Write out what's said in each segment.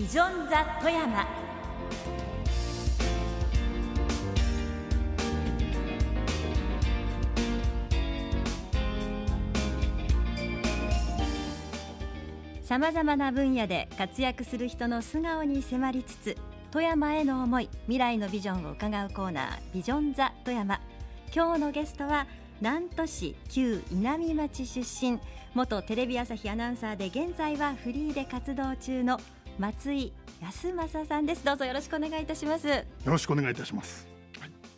ビジョンザ富山さまざまな分野で活躍する人の素顔に迫りつつ富山への思い未来のビジョンを伺うコーナービジョンザ富山今日のゲストは南砺市旧稲美町出身元テレビ朝日アナウンサーで現在はフリーで活動中の松井康正さんですどうぞよろしくお願いいたしますよろしくお願いいたします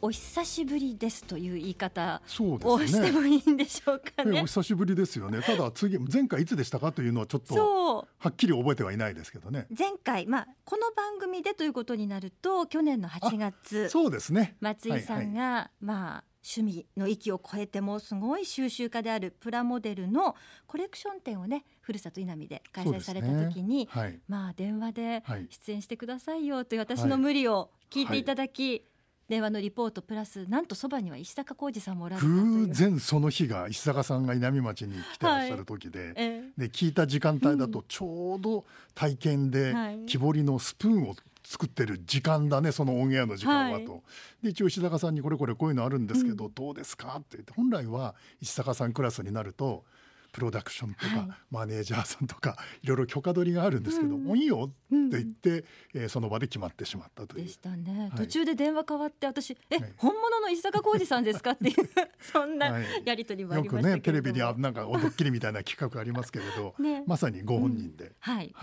お久しぶりですという言い方をしてもいいんでしょうかね。ねお久しぶりですよね。ただ次前回いつでしたかというのはちょっとはっきり覚えてはいないですけどね。前回まあこの番組でということになると去年の8月そうですね松井さんが、はいはい、まあ趣味の域を超えてもすごい収集家であるプラモデルのコレクション展をねふるさと稲見で開催された時に、ねはい、まあ電話で出演してくださいよという私の無理を聞いていただき、はいはい、電話のリポートプラスなんとそばには石坂浩二さんもおられた偶然その日が石坂さんが稲見町に来てらっしゃる時でえー、で聞いた時間帯だとちょうど体験で木彫りのスプーンを作ってる時間だねそのオンエアの時間はと、はい、で一応石坂さんにこれこれこういうのあるんですけど、どうですかって言って本来は石坂さんクラスになるとプロダクションとか、はい、マネージャーさんとかいろいろ許可取りがあるんですけど、うん、もういいよって言って、うん、えー、その場で決まってしまったというでしたね、はい、途中で電話変わって私「え、はい、本物の石坂浩二さんですか?」っていう そんなやり取りもありましたけど、よくねテレビになんかドッキリみたいな企画ありますけれど、ね、まさにご本人で、うん、はい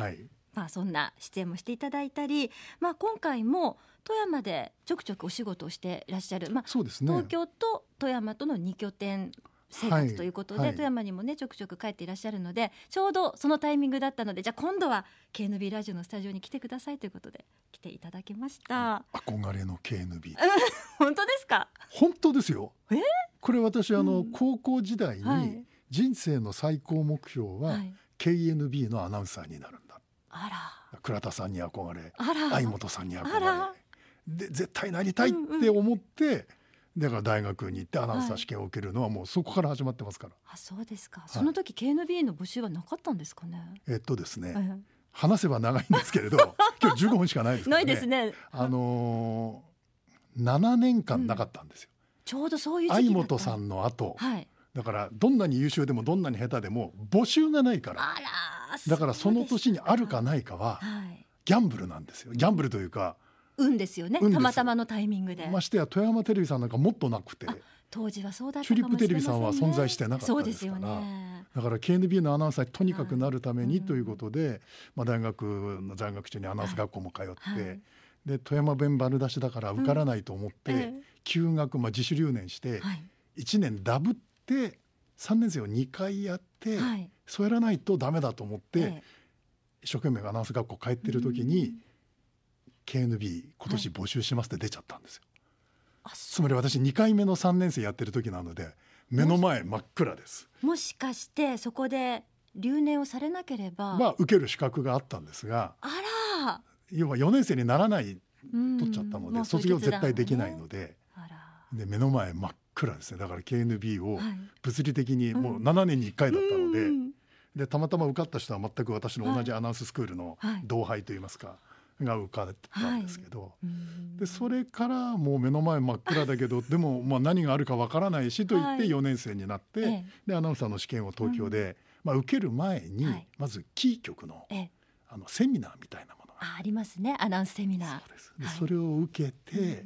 まあ、そんな出演もしていただいたり、まあ、今回も富山でちょくちょくお仕事をしていらっしゃる、まあ、そうですね、東京と富山との2拠点生活ということで、はいはい、富山にもねちょくちょく帰っていらっしゃるのでちょうどそのタイミングだったのでじゃあ今度は KNB ラジオのスタジオに来てくださいということで来ていただきました憧れの KNB 本当ですか本当ですよえこれ私あの、うん、高校時代に人生の最高目標は、はい、KNB のアナウンサーになるんです倉田さんに憧れ相本さんに憧れで絶対なりたいって思って、うんうんだから大学に行ってアナウンサー試験を受けるのはもうそこから始まってますから。はい、あそうですか。その時、はい、KNBA の募集はなかったんですかね。えっとですね、はい、話せば長いんですけれど 今日15分しかないです、ね、ないですね。あのー、7年間なかったんですよ。うん、ちょうどそういう時期相本さんの後、はい、だからどんなに優秀でもどんなに下手でも募集がないからだからその年にあるかないかはギャンブルなんですよギャンブルというか運ですよねたまたまのタイミングでましてや富山テレビさんなんかもっとなくて当時はそうだったかもしれません、ね、チュリップテレビさんは存在してなかったですからね、だから KNB のアナウンサーにとにかくなるためにということで、はい、まあ、大学の在学中にアナウンス学校も通って、はいはい、で富山弁丸出しだから受からないと思って、うんえ休学、まあ、自主留年して、はい、1年ダブっって3年生を2回やって、はい、そうやらないとダメだと思って、ええ、一生懸命アナウンス学校帰ってる時に、KNB 今年募集しますって出ちゃったんですよ。はい、つまり私2回目の3年生やってる時なので目の前真っ暗です。もしかしてそこで留年をされなければ、まあ、受ける資格があったんですがあら要は4年生にならない取っちゃったので、卒業絶対できないので,、で目の前真っくらですねだから KNB を物理的にもう7年に1回だったのでうん、でたまたま受かった人は全く私の同じアナウンススクールの同輩といいますか。が受かったんですけど、はい、でそれからもう目の前真っ暗だけど でもまあ何があるかわからないしと言って4年生になって、はい、でアナウンサーの試験を東京で、うん、まあ、受ける前に、まずキー局のあのセミナーみたいなものがありますねアナウンスセミナー。そうですでそれを受けて、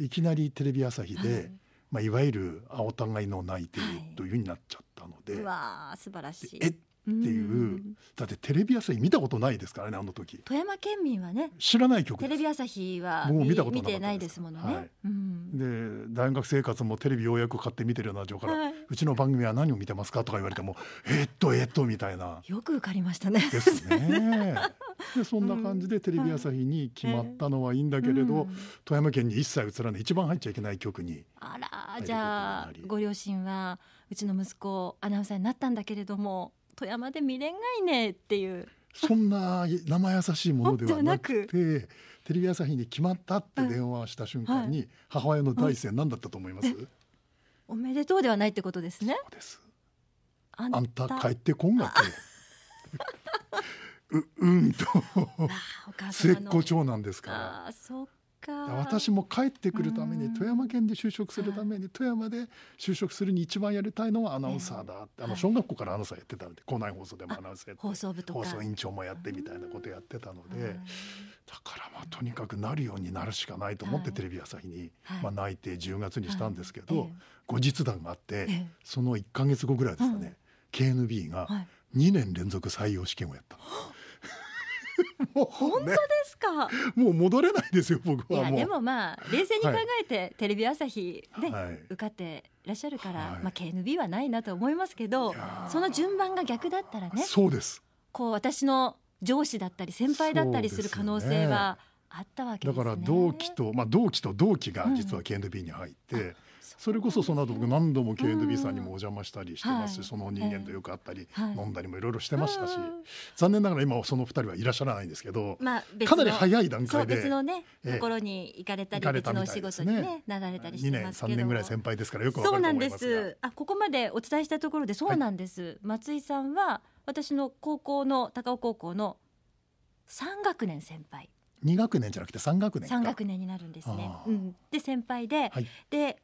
うん、いきなりテレビ朝日で、まあ、いわゆるあお互いのないていう,、というふうになっちゃったので。わ素晴らしいえっていう、うだってテレビ朝日見たことないですからねあの時富山県民はね知らない曲テレビ朝日はもう見たこと見てないですものね、はいうん、で大学生活もテレビようやく買って見てるような状況から、はい、うちの番組は何を見てますかとか言われてもえっとえっとみたいなよく受かりましたねですねでそんな感じでテレビ朝日に決まったのはいいんだけれど、富山県に一切映らない一番入っちゃいけない曲にあらじゃあご両親はうちの息子アナウンサーになったんだけれども富山で未練がいねっていう。そんな生優しいものではなくて テレビ朝日に決まったって電話した瞬間に母親の第一声何だったと思います、おめでとうではないってことですねあんた帰ってこんがって うんと末っ子長男ですから。私も帰ってくるために富山県で就職するために富山で就職するに一番やりたいのはアナウンサーだ、えー、あの小学校からアナウンサーやってたので校内放送でもアナウンサーやって放送部と放送委員長もやってみたいなことやってたのでだからまあとにかくなるようになるしかないと思ってテレビ朝日に、まあ、内定10月にしたんですけど、後日談があって、その1か月後ぐらいですかね、KNB が2年連続採用試験をやった。もう、ね、本当ですかもう戻れないですよ僕はでもまあ冷静に考えて、はい、テレビ朝日で、ねはい、受かっていらっしゃるから、はい、まあ KNB はないなと思いますけどその順番が逆だったらねそうですこう私の上司だったり先輩だったりする可能性はあったわけです、ね、だから同期とまあ同期と同期が実は KNB に入って、うんそれこそその後僕何度も K&B さんにもお邪魔したりしてますし、その人間とよく会ったり、飲んだりもいろいろしてましたし、残念ながら今その2人はいらっしゃらないんですけど、まあ、かなり早い段階で別の、ねところに行かれたり別のお仕事に、ねなられたりしてますけど2年3年ぐらい先輩ですからよくわかると思いますあここまでお伝えしたところでそうなんです、松井さんは私の高校の高尾高校の3学年先輩2学年じゃなくて3学年3学年になるんですね、うん、で先輩で、はい、で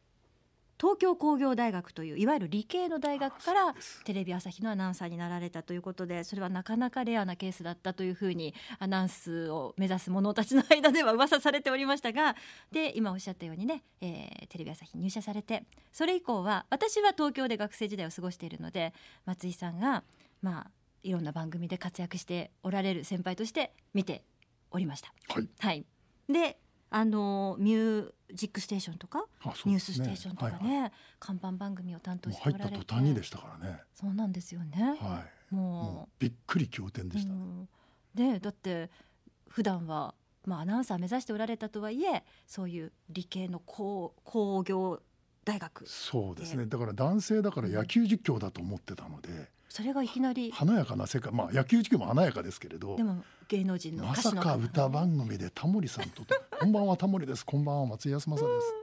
東京工業大学といういわゆる理系の大学からテレビ朝日のアナウンサーになられたということでそれはなかなかレアなケースだったというふうにアナウンスを目指す者たちの間では噂されておりましたがで今おっしゃったようにね、えー、テレビ朝日に入社されてそれ以降は私は東京で学生時代を過ごしているので松井さんがまあいろんな番組で活躍しておられる先輩として見ておりました。はい、はい、であのミュージックステーションとか、ね、ニュースステーションとかね、はいはい、看板番組を担当してもられ入った途端にでしたからねそうなんですよね、はい、もうびっくり仰天でした、うん、でだって普段はまあアナウンサー目指しておられたとはいえそういう理系の工工業大学そうですねだから男性だから野球実況だと思ってたので、それがいきなり華やかな世界、まあ、野球時期も華やかですけれどでも芸能人のまさか歌番組でタモリさんと「こんばんはタモリですこんばんは松井康政です」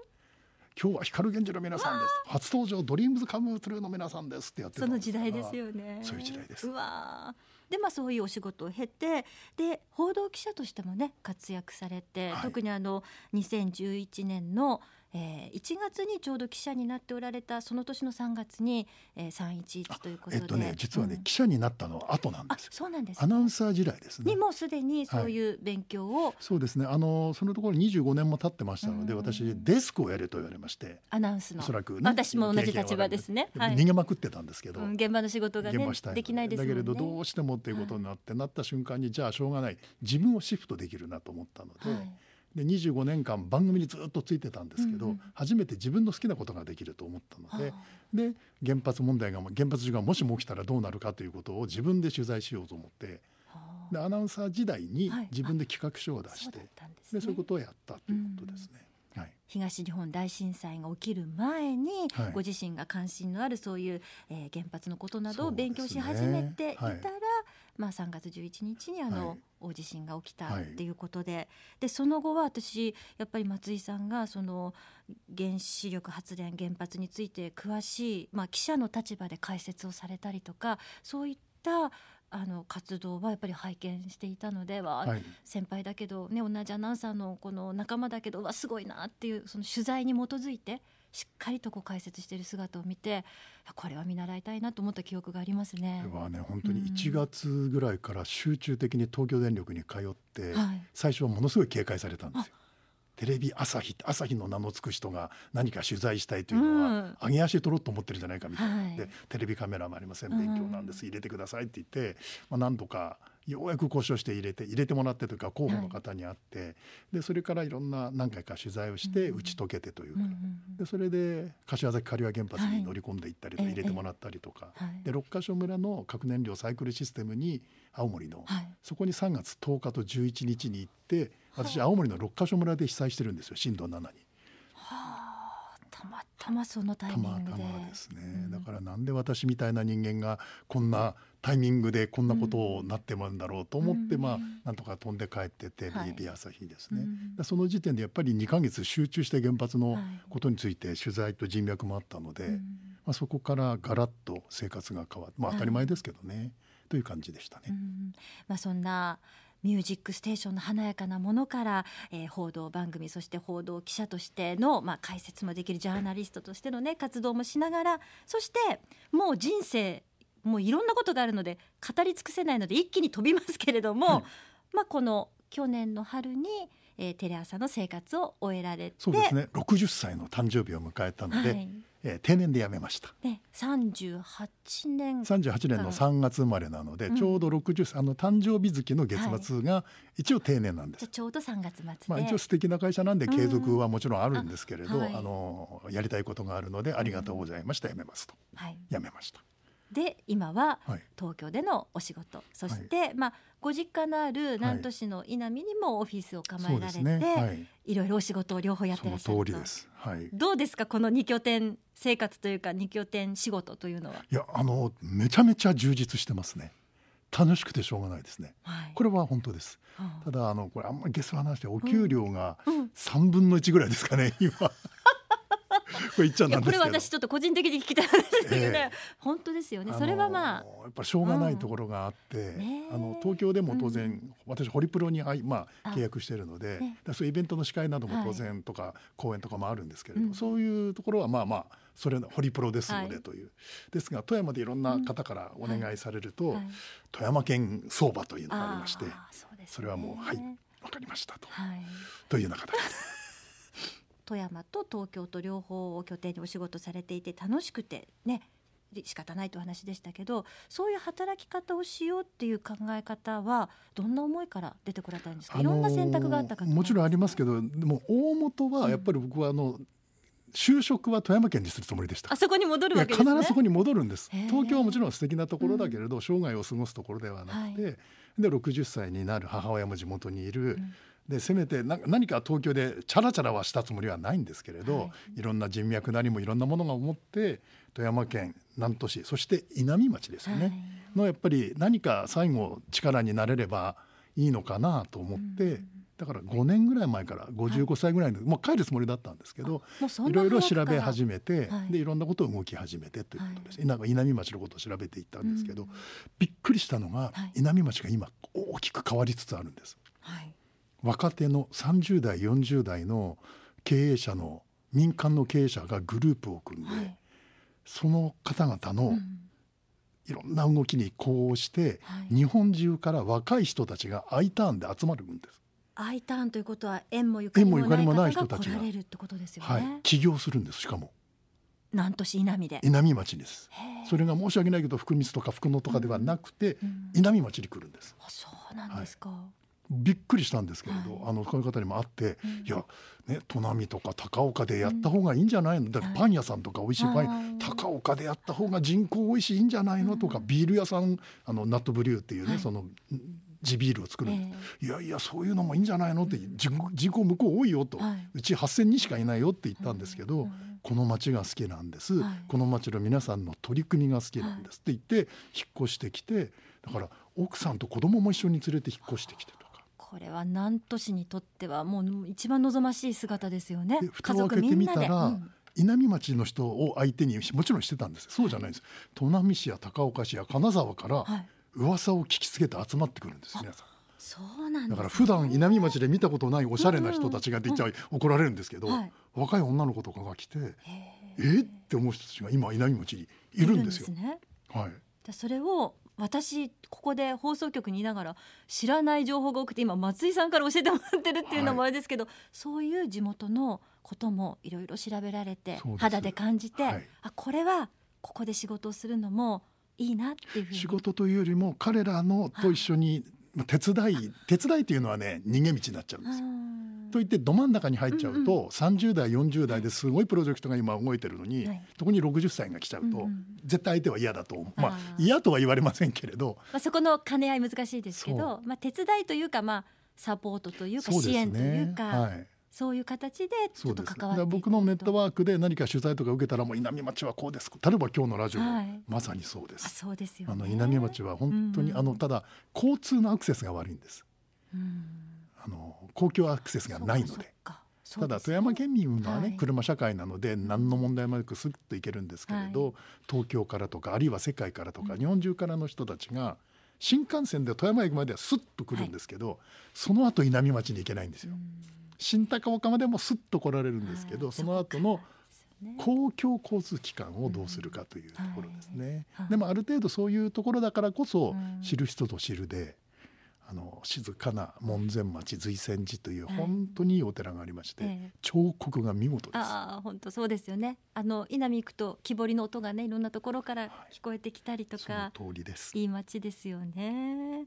今日は光源氏の皆さんです初登場ドリームズカムトゥルーの皆さんですってやってその時代ですよねそういう時代ですわでまあそういうお仕事を経てで報道記者としてもね活躍されて、はい、特にあの2011年のえー、1月にちょうど記者になっておられたその年の3月に、えー、311ということで、えっとね、実はね、うん、記者になったのは後なんですそうなんですアナウンサー時代ですねにもすでにそういう勉強を、はい、そうですねあのそのところ25年も経ってましたので、うん、私デスクをやれと言われましてアナウンスのおそらく、ね、私も同じ立場ですね、はい、逃げまくってたんですけど、現場の仕事が、ね、できないです、ね、だけれどどうしてもっていうことになって、はい、なった瞬間にじゃあしょうがない自分をシフトできるなと思ったので、はいで25年間番組にずっとついてたんですけど、うん、初めて自分の好きなことができると思ったのでで原発問題が原発事故がもしも起きたらどうなるかということを自分で取材しようと思ってでアナウンサー時代に自分で企画書を出して、はい、そで、ね、そういうことをやったということですね。東日本大震災が起きる前に、ご自身が関心のあるそういう、え原発のことなどを勉強し始めていたら、ねはい、まあ、3月11日にあの、大地震が起きたっていうことで,、でその後は私やっぱり松井さんがその原子力発電原発について詳しい、まあ、記者の立場で解説をされたりとかそういったあの活動はやっぱり拝見していたのでは、はい、先輩だけど、ね、同じアナウンサーのこの仲間だけどわすごいなっていうその取材に基づいてしっかりとこう解説している姿を見てこれは見習いたいなと思った記憶がありますね。ではね本当に1月ぐらいから集中的に東京電力に通って、うんはい、最初はものすごい警戒されたんですよ。テレビ朝日朝日の名の付く人が何か取材したいというのは、揚げ足取ろうと思ってるんじゃないかみたいな、でテレビカメラもありません勉強なんです入れてくださいって言って、まあ、何度かようやく交渉して入れて入れてもらってというか候補の方に会って、はい、でそれからいろんな何回か取材をして打ち解けてというか、うんうん、でそれで柏崎刈羽原発に乗り込んでいったりと、はい、入れてもらったりとか、ええ、で六ヶ所村の核燃料サイクルシステムに青森の、はい、そこに3月10日と11日に行って私青森の六ヶ所村で被災してるんですよ震度7に。たまたまそのタイミングたまたまですね、うん、だからなんで私みたいな人間がこんなタイミングでこんなことをなってまうんだろうと思って、うん、まあなんとか飛んで帰ってて BB 朝日ですね、はい、その時点でやっぱり2か月集中して原発のことについて取材と人脈もあったので、はい、まあ、そこからガラッと生活が変わって、まあ、当たり前ですけどね、はい、という感じでしたね。まあ、そんなミュージックステーションの華やかなものから、えー、報道番組そして報道記者としての、まあ、解説もできるジャーナリストとしての、ね、活動もしながらそしてもう人生もういろんなことがあるので語り尽くせないので一気に飛びますけれども、まあ、この去年の春に、えー、テレ朝の生活を終えられてそうですね60歳の誕生日を迎えたので。はいえー、定年で辞めました。ね、十八年38年の三月生まれなので、うん、ちょうど六十あの誕生日月の月末が一応定年なんです。はい、ちょうど三月末まあ、一応素敵な会社なんで継続はもちろんあるんですけれど、うん、あはい、あのやりたいことがあるのでありがとうございました、辞めますと、はい、辞めました。で今は東京でのお仕事、はい、そして、はい、まあ、ご実家のある南砺市の稲見にもオフィスを構えられて、はいいろいろお仕事を両方やってらっしゃるい、どうですかこの二拠点生活というか二拠点仕事というのはいやあのめちゃめちゃ充実してますね。楽しくてしょうがないですね。はい、これは本当です。はあ、ただあのこれあんまりゲス話でお給料が三分の一ぐらいですかね、うん、今これ言っちゃなんこれ私ちょっと個人的に聞きたい話けど、本当ですよね。それはまあやっぱしょうがないところがあって、あの東京でも当然、私ホリプロにあいまあ契約してるので、そういうイベントの司会なども当然とか、公演とかもあるんですけれど、そういうところはまあまあ。それのホリプロですのでという、ですが富山でいろんな方からお願いされると、富山県相場というのがありましてそ,、れはもうはい分かりましたと、というような形で。富山と東京と両方を拠点にお仕事されていて楽しくてね仕方ないという話でしたけどそういう働き方をしようっていう考え方はどんな思いから出てこられたんですか、あのー、いろんな選択があったか、ね、もちろんありますけどでも大本はやっぱり僕はあの、うん、就職は富山県にするつもりでしたあそこに戻るわけ、ね、必ずそこに戻るんです東京はもちろん素敵なところだけれど、うん、生涯を過ごすところではなくて、はい、で60歳になる母親も地元にいる、うんでせめて何か東京でチャラチャラはしたつもりはないんですけれど、はい、いろんな人脈なりもいろんなものが思って富山県南砺市そして稲美町ですよね、はい、のやっぱり何か最後力になれればいいのかなと思って。うんだから5年ぐらい前から55歳ぐらいの、はい、もう帰るつもりだったんですけどいろいろ調べ始めて、はい、でいろんなことを動き始めてということです、はい、稲美町のことを調べていったんですけど、うん、びっくりしたのが、稲美町が今大きく変わりつつあるんです。はい若手の30代40代の経営者の民間の経営者がグループを組んで、はい、その方々のいろんな動きに呼応して、うん、日本中から若い人たちが I ターンで集まるんです。アイターンということは縁もゆかりもない人たちが来られるってことですよね。はい、起業するんですしかも。南砺市稲美で稲美町ですそれが申し訳ないけど福光とか福野とかではなくて、うんうん、稲美町に来るんですあそうなんですか、はい、びっくりしたんですけれど、はい、あのこの方にもあって、うん、いやね砺波とか高岡でやった方がいいんじゃないの、だからパン屋さんとか美味しいパン、はい、高岡でやった方が人口美味しいんじゃないのとか、ビール屋さんあのナットブリューっていうね、はい、その地ビールを作る、えー、いやいやそういうのもいいんじゃないのって人口向こう多いよと、うち8,000人しかいないよって言ったんですけど、この町が好きなんです、この町の皆さんの取り組みが好きなんですって言って引っ越してきてだから奥さんと子供も一緒に連れて引っ越してきてと。これは南砺市にとってはもう一番望ましい姿ですよね。蓋を開けてみたら、うん稲美町の人を相手にもちろんしてたんですそうじゃないです砺波市や高岡市や金沢から噂を聞きつけて集まってくるんです、はい、皆さんそうなん、ね、だから普段稲美町で見たことないおしゃれな人たちが出ちゃう、怒られるんですけど、はい、若い女の子とかが来てえー、って思う人たちが今稲美町にいるんですよ。すね、はい。それを私ここで放送局にいながら知らない情報が多くて今松井さんから教えてもらってるっていうのもあれですけど、はい、そういう地元のこともいろいろ調べられて肌で感じて、はい、あこれはここで仕事をするのもいいなっていうふうに仕事というよりも彼らのと一緒に、手伝い手伝いというのはね逃げ道になっちゃうんですよ。といってど真ん中に入っちゃうと、うんうん、30代40代ですごいプロジェクトが今動いてるのに、はい、特に60歳が来ちゃうと、うんうん、絶対相手は嫌だと思うまあ嫌とは言われませんけれど、まあ、そこの兼ね合い難しいですけど、まあ、手伝いというか、まあ、サポートというか支援というか。はいそういう形でちょっと関わって僕のネットワークで何か取材とか受けたらもう稲美町はこうです例えば今日のラジオ、はい、まさにそうですあそうですよ、ね、あの稲美町は本当に、うん、あのただ交通のアクセスが悪いんです、うん、あの公共アクセスがないので。ただ富山県民はね、車社会なので何の問題もなくすっといけるんですけれど、東京からとかあるいは世界からとか、日本中からの人たちが新幹線で富山駅まではすっと来るんですけど、その後稲美町に行けないんですよ。新高岡までもすっと来られるんですけど、その後の公共交通機関をどうするかというところですね。でもある程度そういうところだからこそ知る人と知るであの静かな門前町瑞泉寺という本当にいいお寺がありまして、はい、彫刻が見事です。あ本当そうですよね。あの稲見行くと木彫りの音がねいろんなところから聞こえてきたりとか、はい、通りです。いい町ですよね。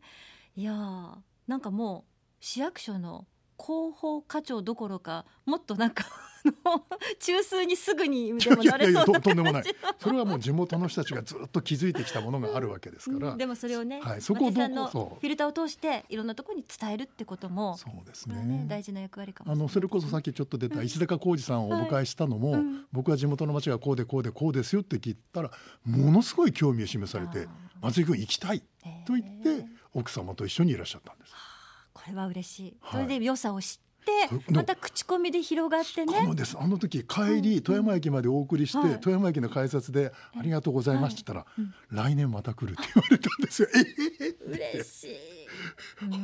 いやなんかもう市役所の広報課長どころかもっとなんかの中枢にすぐにでもなれそうとんでもないそれはもう地元の人たちがずっと気づいてきたものがあるわけですから、うん、でもそれをね、はい、そこをどフィルターを通していろんなところに伝えるってこともそうですね、ね、大事な役割かもあのそれこそさっきちょっと出た石坂浩二さんをお迎えしたのも、はいうん、僕は地元の町がこうでこうでこうですよって聞いたらものすごい興味を示されて松井君行きたいと言って、奥様と一緒にいらっしゃったんです。これは嬉しい。それで良さを知っってまた口コミで広がってねあの時帰り富山駅までお送りして、はい、富山駅の改札で「ありがとうございます」って言ったら、はい、来年また来る」って言われたんですよ。嬉し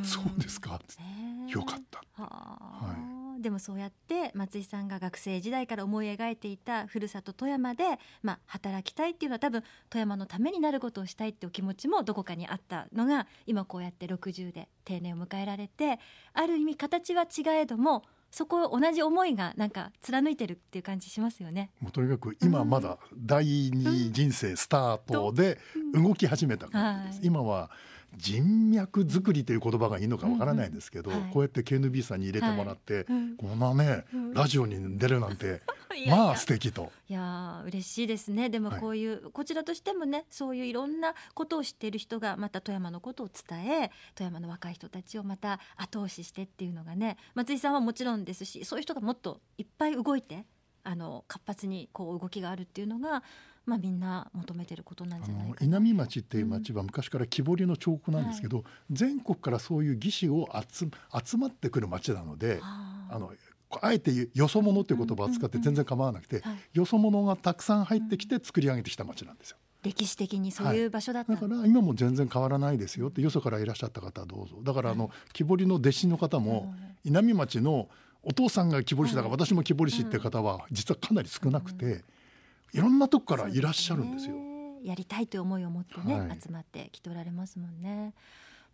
いそうですか、えー、よかった、はい、でもそうやって松井さんが学生時代から思い描いていたふるさと富山で、まあ、働きたいっていうのは多分富山のためになることをしたいってお気持ちもどこかにあったのが今こうやって60で定年を迎えられてある意味形は違えどもそこ同じ思いがなんか貫いてるっていう感じしますよね。もうとにかく今まだ第二人生スタートで動き始めた、うんうんはい、今は人脈作りという言葉がいいのかわからないですけど、うんうん、こうやって KNB さんに入れてもらって、はいうん、このね、うん、ラジオに出るなんて まあ素敵といや嬉しいですねでもこういう、はい、こちらとしてもねそういういろんなことを知っている人がまた富山のことを伝え富山の若い人たちをまた後押ししてっていうのがね松井さんはもちろんですしそういう人がもっといっぱい動いてあの活発にこう動きがあるっていうのがまあ、みんな求めてることなんじゃないか稲美町っていう町は昔から木彫りの彫刻なんですけど、うんはい、全国からそういう技師を集集まってくる町なので。あのあえてよそ者という言葉を使って全然構わなくて、よそ者がたくさん入ってきて作り上げてきた町なんですよ。歴史的にそういう場所だった、はい、だから今も全然変わらないですよってよそからいらっしゃった方はどうぞだからあの木彫りの弟子の方も稲美町のお父さんが木彫り師だから私も木彫り師って方は実はかなり少なくて。いろんなとこからいらっしゃるんですよ。やりたいという思いを持ってね、はい、集まってきておられますもんね。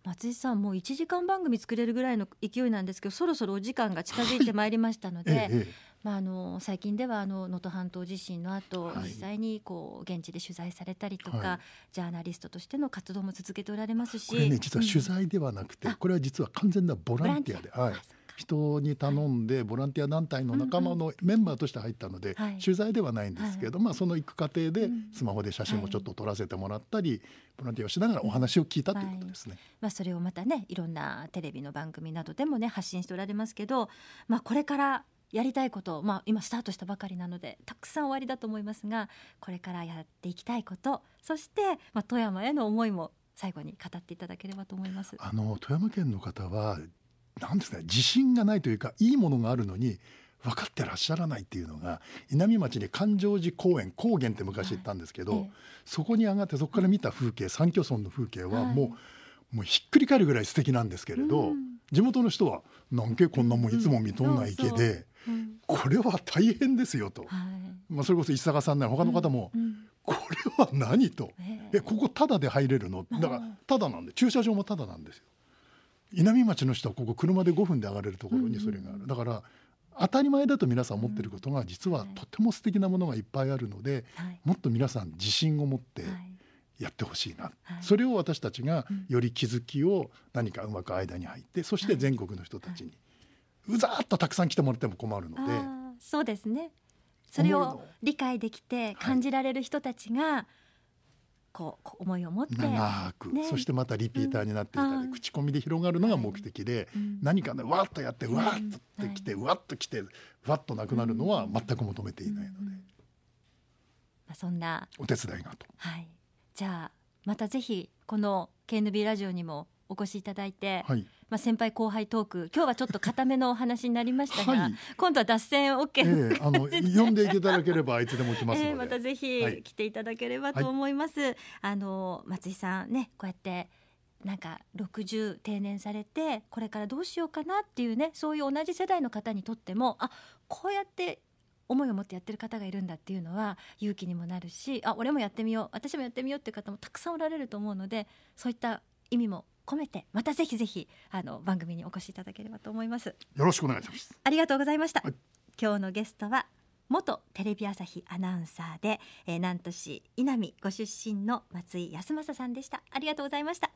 松井さんもう1時間番組作れるぐらいの勢いなんですけどそろそろお時間が近づいてまいりましたので、は いええ、まあ、あの最近では能登半島地震の後、はい、実際にこう現地で取材されたりとか、はい、ジャーナリストとしての活動も続けておられますしこれ、ね、実は取材ではなくて、うん、これは実は完全なボランティアで。はい人に頼んでボランティア団体の仲間のメンバーとして入ったので、取材ではないんですけど、まあ、その行く過程でスマホで写真をちょっと撮らせてもらったり、ボランティアをしながらお話を聞いたということですね。まあ、それをまたねいろんなテレビの番組などでもね発信しておられますけど、まあ、これからやりたいこと、まあ、今スタートしたばかりなのでたくさん終わりだと思いますがこれからやっていきたいことそして、まあ、富山への思いも最後に語っていただければと思いますあの富山県の方は何ですかね自信がないというかいいものがあるのに分かってらっしゃらないっていうのが稲美町に環状寺公園高原って昔行ったんですけど、はい、そこに上がってそこから見た風景三居村の風景はもう、はい、もうひっくり返るぐらい素敵なんですけれど、うん、地元の人は「何けこんなもんいつも見とんない池で、うん、これは大変ですよと」はい、まあ、それこそ石坂さんなら他の方も、うん「これは何と」えー、ここタダで入れるの?」だからタダなんで駐車場もタダなんですよ。稲美町の人はここ車で5分で上がれるところにそれがある、だから当たり前だと皆さん思ってることが実はとても素敵なものがいっぱいあるので、もっと皆さん自信を持ってやってほしいな、それを私たちがより気づきを何かうまく間に入ってそして全国の人たちにうざっとたくさん来てもらっても困るので。そうですねそれを理解できて感じられる人たちが、こう思いを持って長く、ね、そしてまたリピーターになっていたり、うん、口コミで広がるのが目的で、うん、何かねわっとやってわっとってきて、わっときてわっとなくなるのは全く求めていないので、まあ、そんなお手伝いがと、はい、じゃあまたぜひこの KNB ラジオにもお越しいただいて、はい、まあ、先輩後輩トーク今日はちょっと固めのお話になりましたが、はい、今度は脱線 OK、えー、あの んでいただければいつでも来ますので、えー、またぜひ来ていただければと思います、はい、あの松井さんねこうやってなんか60定年されてこれからどうしようかなっていうねそういう同じ世代の方にとってもあこうやって思いを持ってやってる方がいるんだっていうのは勇気にもなるしあ俺もやってみよう私もやってみようっていう方もたくさんおられると思うのでそういった意味も込めてまたぜひぜひあの番組にお越しいただければと思いますよろしくお願いしますありがとうございました、はい、今日のゲストは元テレビ朝日アナウンサーで、えー、南都市稲見ご出身の松井康政さんでしたありがとうございました